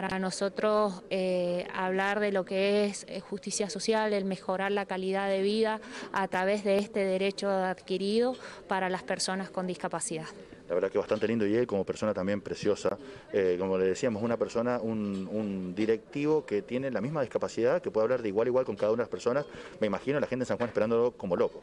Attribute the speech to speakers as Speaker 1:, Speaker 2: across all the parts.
Speaker 1: Para nosotros eh, hablar de lo que es eh, justicia social, el mejorar la calidad de vida a través de este derecho adquirido para las personas con discapacidad
Speaker 2: la verdad que bastante lindo y él como persona también preciosa, eh, como le decíamos, una persona, un, directivo que tiene la misma discapacidad, que puede hablar de igual a igual con cada una de las personas, me imagino la gente de San Juan esperándolo como loco.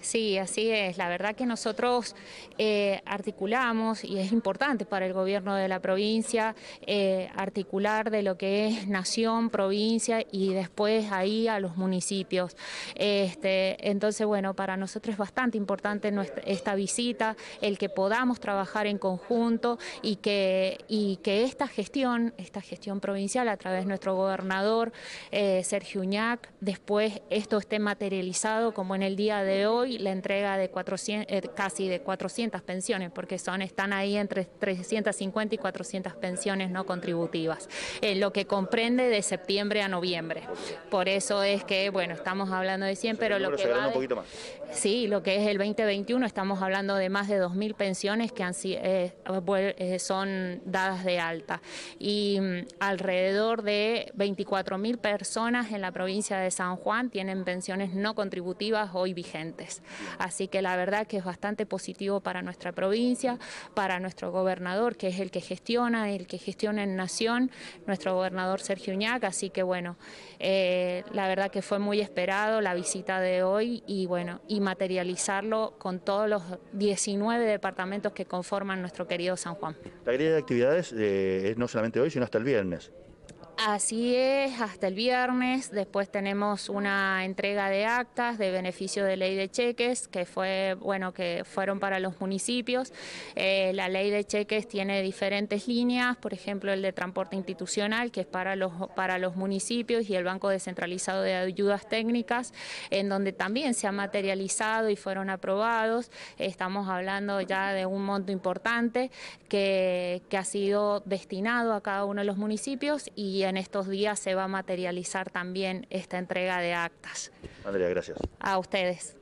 Speaker 1: Sí, así es, la verdad que nosotros eh, articulamos, y es importante para el gobierno de la provincia, eh, articular de lo que es nación, provincia y después ahí a los municipios. Este, entonces, bueno, para nosotros es bastante importante nuestra, esta visita, el que podamos trabajar en conjunto y que, y que esta gestión, esta gestión provincial a través de nuestro gobernador eh, Sergio Uñac, después esto esté materializado como en el día de hoy, la entrega de eh, casi de 400 pensiones, porque son están ahí entre 350 y 400 pensiones no contributivas, eh, lo que comprende de septiembre a noviembre. Por eso es que, bueno, estamos hablando de 100, pero lo que... Va Sí, lo que es el 2021, estamos hablando de más de 2.000 pensiones que eh, eh, son dadas de alta y mm, alrededor de 24.000 personas en la provincia de San Juan tienen pensiones no contributivas hoy vigentes. Así que la verdad que es bastante positivo para nuestra provincia, para nuestro gobernador, que es el que gestiona, el que gestiona en Nación, nuestro gobernador Sergio Uñac. Así que bueno, eh, la verdad que fue muy esperado la visita de hoy y bueno, y materializarlo con todos los 19 departamentos que conforman nuestro querido San Juan.
Speaker 2: La grilla de actividades eh, es no solamente hoy, sino hasta el viernes.
Speaker 1: Así es, hasta el viernes. Después tenemos una entrega de actas de beneficio de ley de cheques que fue bueno que fueron para los municipios. Eh, la ley de cheques tiene diferentes líneas, por ejemplo el de transporte institucional que es para los para los municipios y el banco descentralizado de ayudas técnicas, en donde también se ha materializado y fueron aprobados. Estamos hablando ya de un monto importante que, que ha sido destinado a cada uno de los municipios y en estos días se va a materializar también esta entrega de actas. Andrea, gracias. A ustedes.